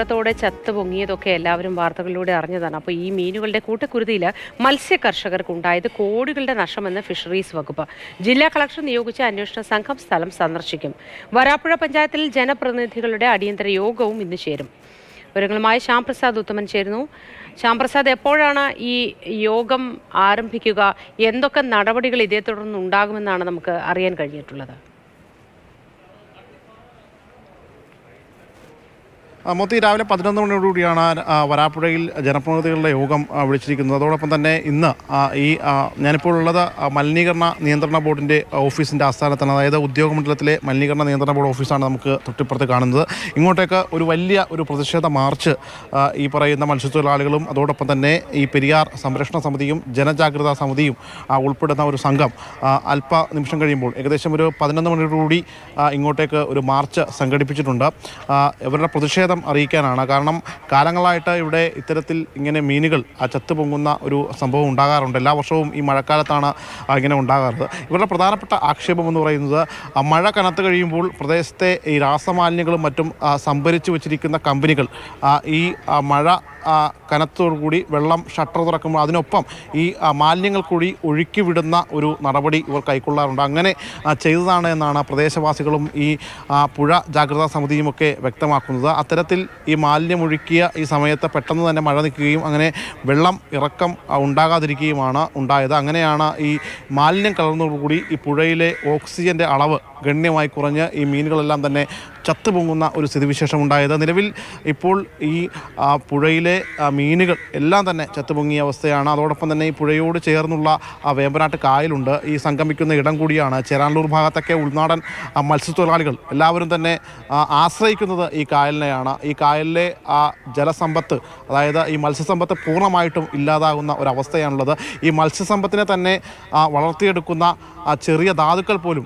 കൂട്ടത്തോടെ ചത്ത് പൊങ്ങിയതൊക്കെ എല്ലാവരും വാർത്തകളിലൂടെ അറിഞ്ഞതാണ് അപ്പോൾ ഈ മീനുകളുടെ കൂട്ടക്കുരുതിയിൽ മത്സ്യ കർഷകർക്കുണ്ടായത് കോടികളുടെ നഷ്ടമെന്ന് ഫിഷറീസ് വകുപ്പ് ജില്ലാ കളക്ടർ നിയോഗിച്ച അന്വേഷണ സംഘം സ്ഥലം സന്ദർശിക്കും വരാപ്പുഴ പഞ്ചായത്തിൽ ജനപ്രതിനിധികളുടെ അടിയന്തര യോഗവും ഇന്ന് ചേരും വിവരങ്ങളുമായി ശ്യാംപ്രസാദ് ഉത്തമൻ ചേരുന്നു ശ്യാംപ്രസാദ് എപ്പോഴാണ് ഈ യോഗം ആരംഭിക്കുക എന്തൊക്കെ നടപടികൾ ഇതേ തുടർന്ന് ഉണ്ടാകുമെന്നാണ് നമുക്ക് അറിയാൻ കഴിഞ്ഞിട്ടുള്ളത് മൊത്തി രാവിലെ പതിനൊന്ന് മണിയോടുകൂടിയാണ് വരാപ്പുഴയിൽ ജനപ്രതിനിധികളുടെ യോഗം വിളിച്ചിരിക്കുന്നത് അതോടൊപ്പം തന്നെ ഇന്ന് ഈ ഞാനിപ്പോൾ ഉള്ളത് മലിനീകരണ നിയന്ത്രണ ബോർഡിൻ്റെ ഓഫീസിൻ്റെ ആസ്ഥാനത്താണ് അതായത് ഉദ്യോഗമണ്ഡലത്തിലെ മലിനീകരണ നിയന്ത്രണ ബോർഡ് ഓഫീസാണ് നമുക്ക് തൊട്ടിപ്പുറത്ത് കാണുന്നത് ഇങ്ങോട്ടേക്ക് ഒരു വലിയ ഒരു പ്രതിഷേധ മാർച്ച് ഈ പറയുന്ന മത്സ്യത്തൊഴിലാളികളും അതോടൊപ്പം തന്നെ ഈ പെരിയാർ സംരക്ഷണ സമിതിയും ജനജാഗ്രതാ സമിതിയും ഉൾപ്പെടുന്ന ഒരു സംഘം അല്പ നിമിഷം കഴിയുമ്പോൾ ഏകദേശം ഒരു പതിനൊന്ന് മണിയോടുകൂടി ഇങ്ങോട്ടേക്ക് ഒരു മാർച്ച് സംഘടിപ്പിച്ചിട്ടുണ്ട് ഇവരുടെ പ്രതിഷേധ പ്രതിഷേധം അറിയിക്കാനാണ് കാരണം കാലങ്ങളായിട്ട് ഇവിടെ ഇത്തരത്തിൽ ഇങ്ങനെ മീനുകൾ ആ ചത്തു പൊങ്ങുന്ന ഒരു സംഭവം ഉണ്ടാകാറുണ്ട് എല്ലാ വർഷവും ഈ മഴക്കാലത്താണ് ഇങ്ങനെ ഉണ്ടാകാറുള്ളത് ഇവരുടെ പ്രധാനപ്പെട്ട ആക്ഷേപം എന്ന് പറയുന്നത് മഴ കനത്തു കഴിയുമ്പോൾ പ്രദേശത്തെ ഈ രാസമാലിന്യങ്ങളും മറ്റും സംഭരിച്ചു വച്ചിരിക്കുന്ന കമ്പനികൾ ഈ മഴ കനത്തോടുകൂടി വെള്ളം ഷട്ടർ തുറക്കുമ്പോൾ അതിനൊപ്പം ഈ മാലിന്യങ്ങൾ കൂടി ഒഴുക്കി വിടുന്ന ഒരു നടപടി ഇവർ കൈക്കൊള്ളാറുണ്ട് അങ്ങനെ ചെയ്തതാണ് എന്നാണ് പ്രദേശവാസികളും ഈ പുഴ ജാഗ്രതാ സമിതിയുമൊക്കെ വ്യക്തമാക്കുന്നത് അത്തരത്തിൽ ഈ മാലിന്യമൊഴുക്കിയ ഈ സമയത്ത് പെട്ടെന്ന് തന്നെ മഴ നിൽക്കുകയും അങ്ങനെ വെള്ളം ഇറക്കം ഉണ്ടാകാതിരിക്കുകയുമാണ് ഉണ്ടായത് അങ്ങനെയാണ് ഈ മാലിന്യം കലർന്നതോടുകൂടി ഈ പുഴയിലെ ഓക്സിജൻ്റെ അളവ് ഗണ്യമായി കുറഞ്ഞ് ഈ മീനുകളെല്ലാം തന്നെ ചത്തുപൊങ്ങുന്ന ഒരു സ്ഥിതിവിശേഷം ഉണ്ടായത് നിലവിൽ ഇപ്പോൾ ഈ പുഴയിലെ മീനുകൾ എല്ലാം തന്നെ ചത്തുപൊങ്ങിയ അവസ്ഥയാണ് അതോടൊപ്പം തന്നെ ഈ പുഴയോട് ചേർന്നുള്ള വേമ്പനാട്ട് കായലുണ്ട് ഈ സംഗമിക്കുന്ന ഇടം കൂടിയാണ് ചേരാനല്ലൂർ ഭാഗത്തൊക്കെ ഉൾനാടൻ മത്സ്യത്തൊഴിലാളികൾ എല്ലാവരും തന്നെ ആശ്രയിക്കുന്നത് ഈ കായലിനെയാണ് ഈ കായലിലെ ആ ജലസമ്പത്ത് അതായത് ഈ മത്സ്യസമ്പത്ത് പൂർണ്ണമായിട്ടും ഇല്ലാതാകുന്ന ഒരവസ്ഥയാണുള്ളത് ഈ മത്സ്യസമ്പത്തിനെ തന്നെ വളർത്തിയെടുക്കുന്ന ചെറിയ ധാതുക്കൾ പോലും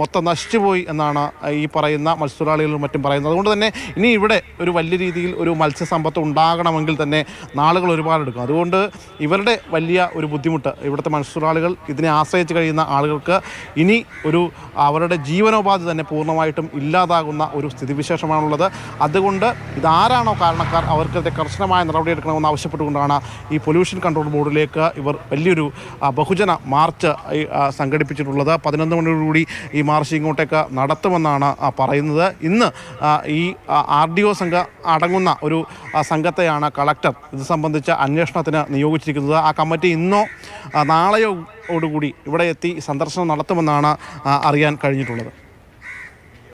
മൊത്തം നശിച്ചുപോയി എന്നാണ് ഈ പറയുന്ന മത്സ്യത്തൊഴിലാളികളും മറ്റും പറയുന്നത് അതുകൊണ്ട് തന്നെ ഇനി ഇവിടെ ഒരു വലിയ രീതിയിൽ ഒരു മത്സ്യസമ്പത്ത് ഉണ്ടാകണമെങ്കിൽ തന്നെ നാളുകൾ ഒരുപാട് എടുക്കും അതുകൊണ്ട് ഇവരുടെ വലിയ ഒരു ബുദ്ധിമുട്ട് ഇവിടുത്തെ മത്സ്യത്തൊഴിലാളികൾ ഇതിനെ ആശ്രയിച്ച് കഴിയുന്ന ആളുകൾക്ക് ഇനി ഒരു അവരുടെ ജീവനോപാധി തന്നെ പൂർണ്ണമായിട്ടും ഇല്ലാതാകുന്ന ഒരു സ്ഥിതിവിശേഷമാണുള്ളത് അതുകൊണ്ട് ഇതാരാണോ കാരണക്കാർ അവർക്കെതിരെ കർശനമായ നടപടിയെടുക്കണമെന്ന് ആവശ്യപ്പെട്ടുകൊണ്ടാണ് ഈ പൊല്യൂഷൻ കൺട്രോൾ ബോർഡിലേക്ക് ഇവർ വലിയൊരു ബഹുജന മാർച്ച് സംഘടിപ്പിച്ചിട്ടുള്ളത് പതിനൊന്ന് മണിയോടുകൂടി ഈ മാർച്ച് ഇങ്ങോട്ടേക്ക് നടത്തുമെന്നാണ് പറയുന്നത് ഇന്ന് ഈ ആർ ഡി ഒ സംഘ അടങ്ങുന്ന ഒരു സംഘത്തെയാണ് കളക്ടർ ഇത് സംബന്ധിച്ച അന്വേഷണത്തിന് നിയോഗിച്ചിരിക്കുന്നത് ആ കമ്മിറ്റി ഇന്നോ നാളെയോ ഓടുകൂടി ഇവിടെ എത്തി സന്ദർശനം നടത്തുമെന്നാണ് അറിയാൻ കഴിഞ്ഞിട്ടുള്ളത്